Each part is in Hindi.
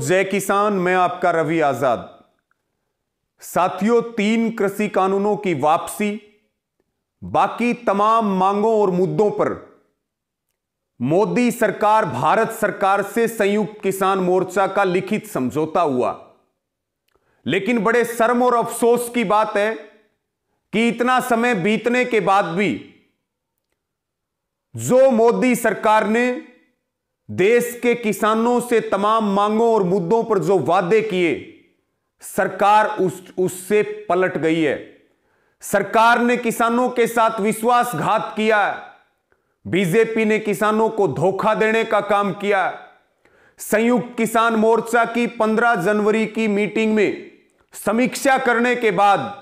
जय किसान मैं आपका रवि आजाद साथियों तीन कृषि कानूनों की वापसी बाकी तमाम मांगों और मुद्दों पर मोदी सरकार भारत सरकार से संयुक्त किसान मोर्चा का लिखित समझौता हुआ लेकिन बड़े शर्म और अफसोस की बात है कि इतना समय बीतने के बाद भी जो मोदी सरकार ने देश के किसानों से तमाम मांगों और मुद्दों पर जो वादे किए सरकार उस उससे पलट गई है सरकार ने किसानों के साथ विश्वासघात किया बीजेपी ने किसानों को धोखा देने का काम किया संयुक्त किसान मोर्चा की 15 जनवरी की मीटिंग में समीक्षा करने के बाद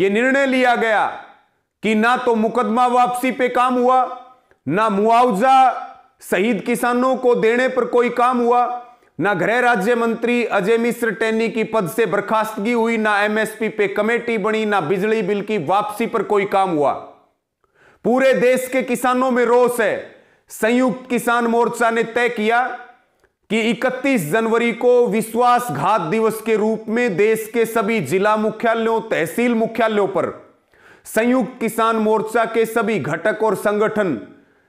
यह निर्णय लिया गया कि ना तो मुकदमा वापसी पे काम हुआ ना मुआवजा शहीद किसानों को देने पर कोई काम हुआ ना गृह राज्य मंत्री अजय मिश्र टैनी की पद से बर्खास्तगी हुई ना एमएसपी पे कमेटी बनी ना बिजली बिल की वापसी पर कोई काम हुआ पूरे देश के किसानों में रोष है संयुक्त किसान मोर्चा ने तय किया कि 31 जनवरी को विश्वासघात दिवस के रूप में देश के सभी जिला मुख्यालयों तहसील मुख्यालयों पर संयुक्त किसान मोर्चा के सभी घटक और संगठन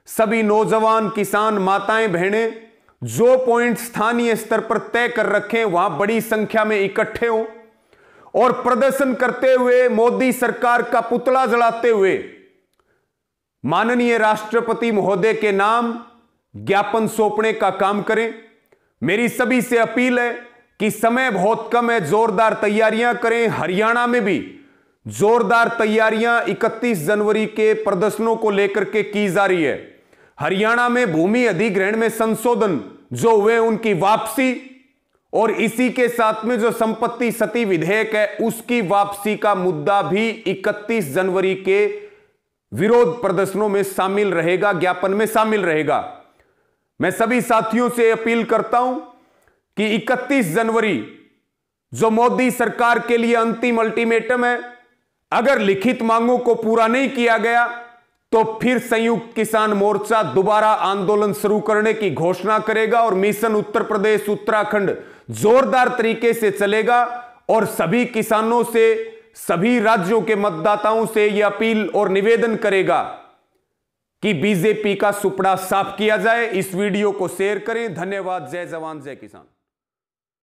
सभी नौजवान किसान माताएं बहने जो पॉइंट स्थानीय स्तर पर तय कर रखें वहां बड़ी संख्या में इकट्ठे हों और प्रदर्शन करते हुए मोदी सरकार का पुतला जलाते हुए माननीय राष्ट्रपति महोदय के नाम ज्ञापन सौंपने का काम करें मेरी सभी से अपील है कि समय बहुत कम है जोरदार तैयारियां करें हरियाणा में भी जोरदार तैयारियां 31 जनवरी के प्रदर्शनों को लेकर के की जा रही है हरियाणा में भूमि अधिग्रहण में संशोधन जो हुए उनकी वापसी और इसी के साथ में जो संपत्ति सती विधेयक है उसकी वापसी का मुद्दा भी 31 जनवरी के विरोध प्रदर्शनों में शामिल रहेगा ज्ञापन में शामिल रहेगा मैं सभी साथियों से अपील करता हूं कि 31 जनवरी जो मोदी सरकार के लिए अंतिम अल्टीमेटम है अगर लिखित मांगों को पूरा नहीं किया गया तो फिर संयुक्त किसान मोर्चा दोबारा आंदोलन शुरू करने की घोषणा करेगा और मिशन उत्तर प्रदेश उत्तराखंड जोरदार तरीके से चलेगा और सभी किसानों से सभी राज्यों के मतदाताओं से यह अपील और निवेदन करेगा कि बीजेपी का सुपड़ा साफ किया जाए इस वीडियो को शेयर करें धन्यवाद जय जवान जय किसान